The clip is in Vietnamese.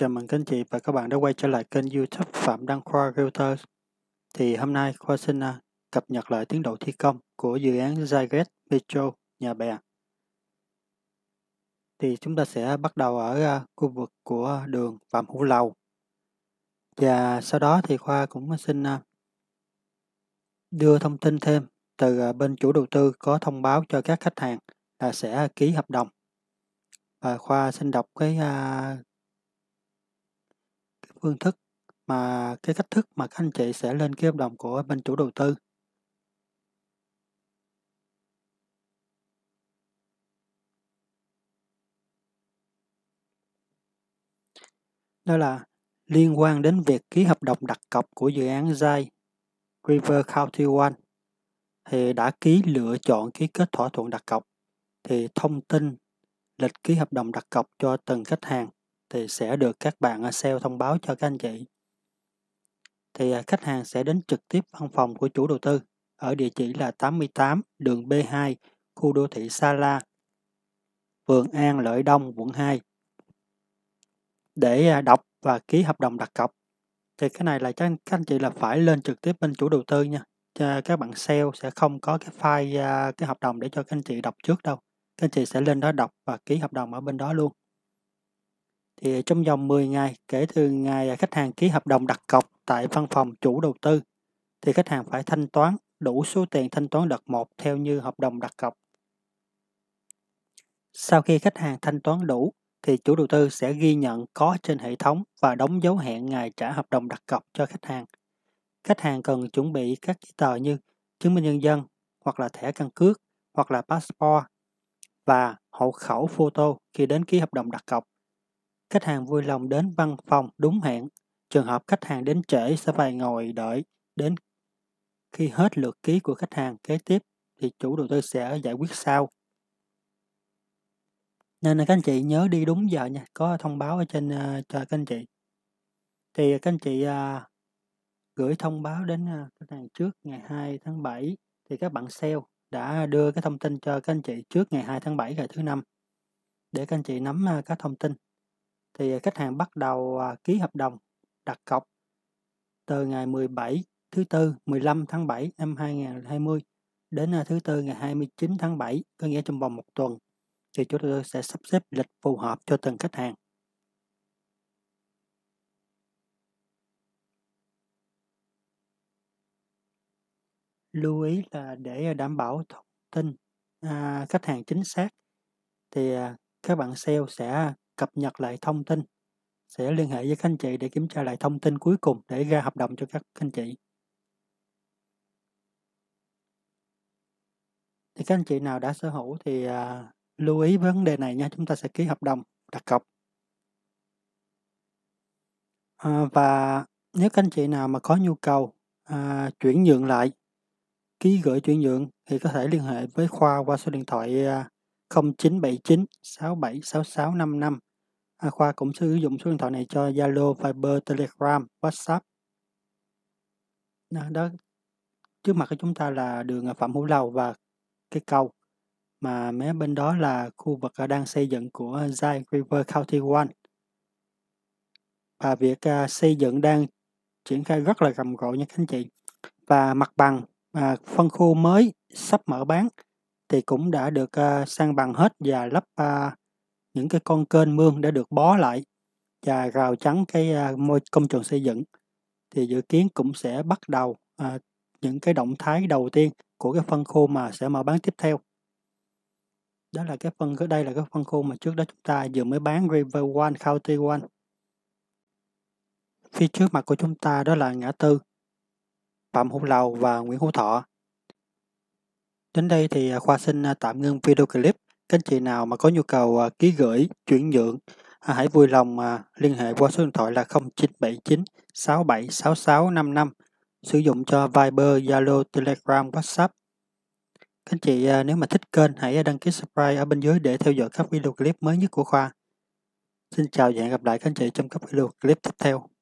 Chào mừng các anh chị và các bạn đã quay trở lại kênh youtube Phạm Đăng Khoa Realtors. Thì hôm nay Khoa xin à, cập nhật lại tiến độ thi công của dự án Zyget Metro Nhà Bè. Thì chúng ta sẽ bắt đầu ở à, khu vực của đường Phạm Hữu Lầu. Và sau đó thì Khoa cũng xin à, đưa thông tin thêm từ bên chủ đầu tư có thông báo cho các khách hàng là sẽ ký hợp đồng. Và Khoa xin đọc cái phương thức mà cái cách thức mà các anh chị sẽ lên cái hợp đồng của bên chủ đầu tư. Đó là liên quan đến việc ký hợp đồng đặt cọc của dự án Zai River County One thì đã ký lựa chọn ký kết thỏa thuận đặt cọc thì thông tin lịch ký hợp đồng đặt cọc cho từng khách hàng thì sẽ được các bạn à, sale thông báo cho các anh chị. Thì à, khách hàng sẽ đến trực tiếp văn phòng của chủ đầu tư ở địa chỉ là 88 đường B2, khu đô thị Sala, La, phường An Lợi Đông, quận 2. Để à, đọc và ký hợp đồng đặt cọc thì cái này là các anh chị là phải lên trực tiếp bên chủ đầu tư nha. Cho các bạn sale sẽ không có cái file cái hợp đồng để cho các anh chị đọc trước đâu. Các anh chị sẽ lên đó đọc và ký hợp đồng ở bên đó luôn thì trong vòng 10 ngày kể từ ngày khách hàng ký hợp đồng đặt cọc tại văn phòng chủ đầu tư thì khách hàng phải thanh toán đủ số tiền thanh toán đợt 1 theo như hợp đồng đặt cọc. Sau khi khách hàng thanh toán đủ thì chủ đầu tư sẽ ghi nhận có trên hệ thống và đóng dấu hẹn ngày trả hợp đồng đặt cọc cho khách hàng. Khách hàng cần chuẩn bị các giấy tờ như chứng minh nhân dân hoặc là thẻ căn cước hoặc là passport và hộ khẩu photo khi đến ký hợp đồng đặt cọc. Khách hàng vui lòng đến văn phòng đúng hẹn. Trường hợp khách hàng đến trễ sẽ phải ngồi đợi đến khi hết lượt ký của khách hàng kế tiếp thì chủ đầu tư sẽ giải quyết sau. Nên là các anh chị nhớ đi đúng giờ nha, có thông báo ở trên uh, ờ, cho các anh chị. Thì các anh chị uh, gửi thông báo đến uh, khách hàng trước ngày 2 tháng 7 thì các bạn sale đã đưa cái thông tin cho các anh chị trước ngày 2 tháng 7 ngày thứ năm để các anh chị nắm uh, các thông tin thì à, khách hàng bắt đầu à, ký hợp đồng đặt cọc từ ngày 17 thứ tư 15 tháng 7 năm 2020 đến à, thứ tư ngày 29 tháng 7 có nghĩa trong vòng một tuần thì chúng tôi sẽ sắp xếp lịch phù hợp cho từng khách hàng. Lưu ý là để đảm bảo thông tin à, khách hàng chính xác thì các bạn sale sẽ cập nhật lại thông tin sẽ liên hệ với các anh chị để kiểm tra lại thông tin cuối cùng để ra hợp đồng cho các anh chị. Thì các anh chị nào đã sở hữu thì à, lưu ý vấn đề này nha, chúng ta sẽ ký hợp đồng đặt cọc. À, và nếu các anh chị nào mà có nhu cầu à, chuyển nhượng lại, ký gửi chuyển nhượng thì có thể liên hệ với Khoa qua số điện thoại à, 0979 67 6655. A Khoa cũng sử dụng số điện thoại này cho Zalo, Viber, Telegram, WhatsApp. Đó, đó trước mặt của chúng ta là đường Phạm Hữu Lầu và cái cầu mà mé bên đó là khu vực đang xây dựng của Zai River County One. Và việc à, xây dựng đang triển khai rất là rầm rộ nha các anh chị. Và mặt bằng à, phân khu mới sắp mở bán thì cũng đã được uh, sang bằng hết và lắp uh, những cái con kênh mương đã được bó lại và rào chắn cái uh, môi công trường xây dựng thì dự kiến cũng sẽ bắt đầu uh, những cái động thái đầu tiên của cái phân khu mà sẽ mở bán tiếp theo đó là cái phân đây là cái phân khu mà trước đó chúng ta vừa mới bán River One County One phía trước mặt của chúng ta đó là ngã tư Phạm Hữu Lầu và Nguyễn Hữu Thọ Đến đây thì à, Khoa xin à, tạm ngưng video clip. Các anh chị nào mà có nhu cầu à, ký gửi, chuyển nhượng, hãy vui lòng liên hệ qua số điện thoại là 0979 676655 sử dụng cho Viber, Zalo, Telegram, WhatsApp. Các anh chị nếu mà thích kênh hãy đăng ký subscribe ở bên dưới để theo dõi các video clip mới nhất của Khoa. Xin chào và hẹn gặp lại các anh chị trong các video clip tiếp theo.